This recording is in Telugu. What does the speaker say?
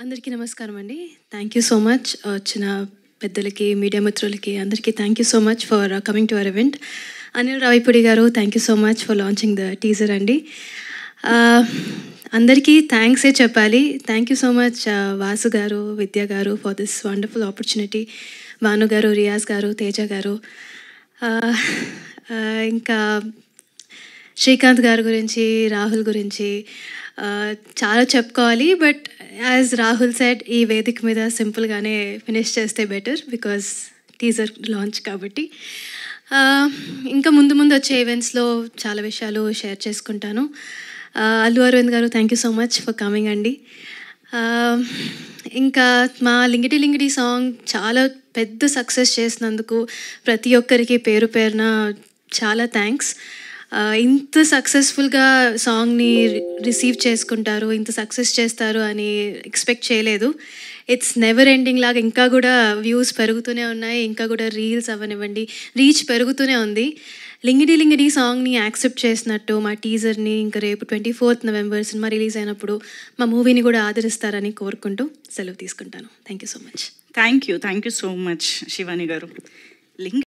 అందరికీ నమస్కారం అండి థ్యాంక్ యూ సో మచ్ వచ్చిన పెద్దలకి మీడియా మిత్రులకి అందరికీ thank you so much for coming to our event Anil Ravipudi గారు thank you so much for launching the teaser అండి అందరికీ థ్యాంక్సే చెప్పాలి thank you so much Vasu గారు విద్య గారు for this wonderful opportunity Bhanu గారు రియాజ్ గారు తేజ గారు ఇంకా శ్రీకాంత్ గారి గురించి రాహుల్ గురించి చాలా చెప్పుకోవాలి బట్ యాజ్ రాహుల్ సెడ్ ఈ వేదిక మీద సింపుల్గానే ఫినిష్ చేస్తే బెటర్ బికాస్ టీజర్ లాంచ్ కాబట్టి ఇంకా ముందు ముందు వచ్చే ఈవెంట్స్లో చాలా విషయాలు షేర్ చేసుకుంటాను అల్లు అరవింద్ గారు thank you so much for coming అండి ఇంకా మా లింగిటి లింగిడి సాంగ్ చాలా పెద్ద సక్సెస్ చేసినందుకు ప్రతి ఒక్కరికి పేరు పేరున చాలా థ్యాంక్స్ ఇంత సక్సెస్ఫుల్గా సాంగ్ని రిసీవ్ చేసుకుంటారు ఇంత సక్సెస్ చేస్తారు అని ఎక్స్పెక్ట్ చేయలేదు ఇట్స్ నెవర్ ఎండింగ్ లాగా ఇంకా కూడా వ్యూస్ పెరుగుతూనే ఉన్నాయి ఇంకా కూడా రీల్స్ అవనివ్వండి రీచ్ పెరుగుతూనే ఉంది లింగిడి లింగిడి సాంగ్ని యాక్సెప్ట్ చేసినట్టు మా టీజర్ని ఇంకా రేపు twenty fourth November cinema release అయినప్పుడు మా మూవీని కూడా ఆదరిస్తారని కోరుకుంటూ సెలవు తీసుకుంటాను thank you so much thank you thank you so much Shivani గారు లింగ్